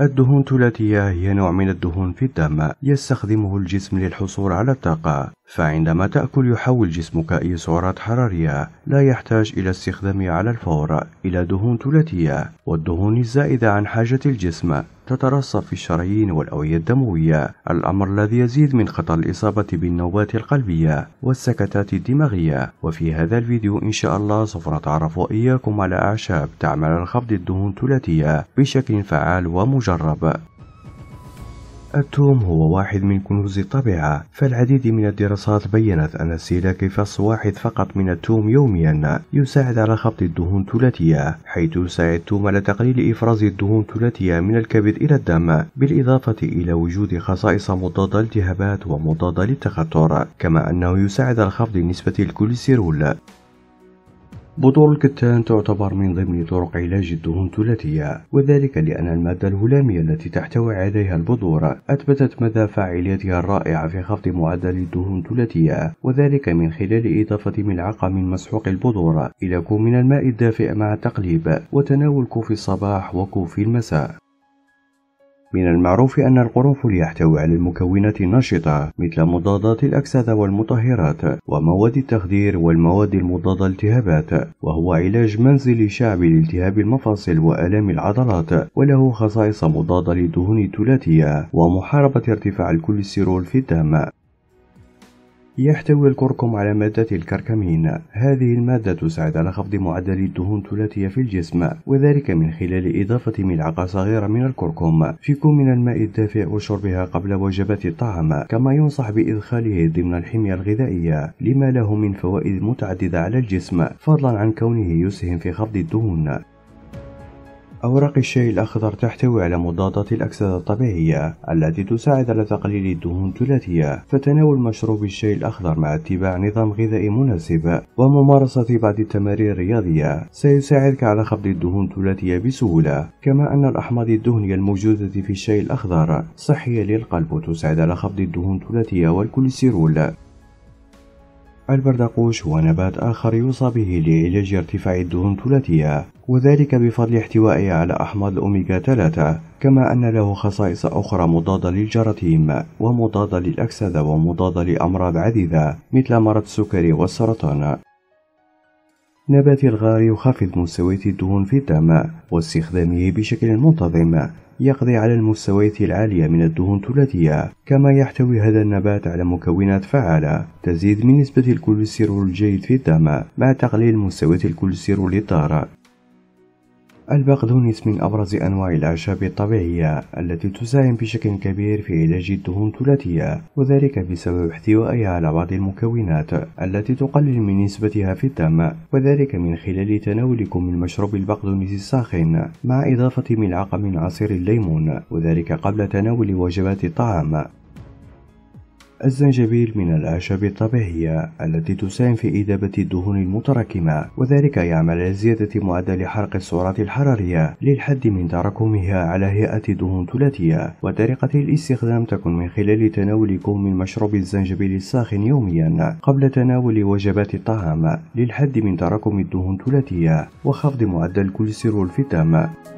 الدهون الثلاثية هي نوع من الدهون في الدم يستخدمه الجسم للحصول على الطاقة فعندما تأكل يحول جسمك أي سعرات حرارية لا يحتاج إلى استخدامها على الفور إلى دهون ثلاثية والدهون الزائدة عن حاجة الجسم تترصف في الشرايين والأوعية الدموية الأمر الذي يزيد من خطر الإصابة بالنوبات القلبية والسكتات الدماغية وفي هذا الفيديو إن شاء الله سوف نتعرف إياكم على أعشاب تعمل على خفض الدهون الثلاثية بشكل فعال ومجرب التوم هو واحد من كنوز الطبيعة فالعديد من الدراسات بيّنت أن استهلاك فص واحد فقط من التوم يوميا يساعد على خفض الدهون الثلاثية حيث يساعد التوم على تقليل إفراز الدهون الثلاثية من الكبد إلى الدم بالإضافة إلى وجود خصائص مضادة للتهابات ومضادة للتخطر كما أنه يساعد على خفض نسبة الكوليسترول بطول الكتان تعتبر من ضمن طرق علاج الدهون الثلاثية وذلك لأن المادة الهلامية التي تحتوي عليها البذور أثبتت مدى فاعليتها الرائعة في خفض معدل الدهون الثلاثية وذلك من خلال إضافة ملعقة من مسحوق البذور إلى كوب من الماء الدافئ مع التقليب وتناول كوب الصباح وكوب في المساء من المعروف أن القرنفل يحتوي على المكونات النشطة مثل مضادات الأكسدة والمطهرات ومواد التخدير والمواد المضادة للالتهابات وهو علاج منزلي شعبي لالتهاب المفاصل وآلام العضلات وله خصائص مضادة للدهون الثلاثية ومحاربة ارتفاع الكوليسترول في الدم يحتوي الكركم على مادة الكركمين هذه المادة تساعد على خفض معدل الدهون الثلاثية في الجسم وذلك من خلال إضافة ملعقة صغيرة من الكركم في كوب من الماء الدافئ وشربها قبل وجبة الطعام كما ينصح بإدخاله ضمن الحمية الغذائية لما له من فوائد متعددة على الجسم فضلا عن كونه يسهم في خفض الدهون أوراق الشاي الأخضر تحتوي على مضادات الأكسدة الطبيعية التي تساعد على تقليل الدهون الثلاثية فتناول مشروب الشاي الأخضر مع اتباع نظام غذائي مناسب وممارسة بعض التمارين الرياضية سيساعدك على خفض الدهون الثلاثية بسهولة كما أن الأحماض الدهنية الموجودة في الشاي الأخضر صحية للقلب وتساعد على خفض الدهون الثلاثية والكوليسترول البردقوش هو نبات آخر يوصى به لعلاج ارتفاع الدهون الثلاثية وذلك بفضل احتوائه على أحماض الأوميغا 3 كما أن له خصائص أخرى مضادة للجراثيم ومضادة للأكسدة ومضادة لأمراض عديدة مثل مرض السكري والسرطان نبات الغار يخفض مستويات الدهون في الدم واستخدامه بشكل منتظم يقضي على المستويات العالية من الدهون الثلاثية كما يحتوي هذا النبات على مكونات فعالة تزيد من نسبة الكوليسترول الجيد في الدم مع تقليل مستويات الكوليسترول الضار البقدونس من أبرز أنواع الأعشاب الطبيعية التي تساهم بشكل كبير في علاج الدهون الثلاثية وذلك بسبب احتوائها على بعض المكونات التي تقلل من نسبتها في الدم وذلك من خلال تناولكم من مشروب البقدونس الساخن مع إضافة ملعقة من عصير الليمون وذلك قبل تناول وجبات الطعام الزنجبيل من الأعشاب الطبيعية التي تساهم في إذابة الدهون المتراكمة وذلك يعمل لزيادة معدل حرق السعرات الحرارية للحد من تراكمها على هيئة دهون ثلاثية وطريقة الاستخدام تكون من خلال تناول كوم مشروب الزنجبيل الساخن يوميا قبل تناول وجبات الطعام للحد من تراكم الدهون الثلاثية وخفض معدل الكوليسترول في الدم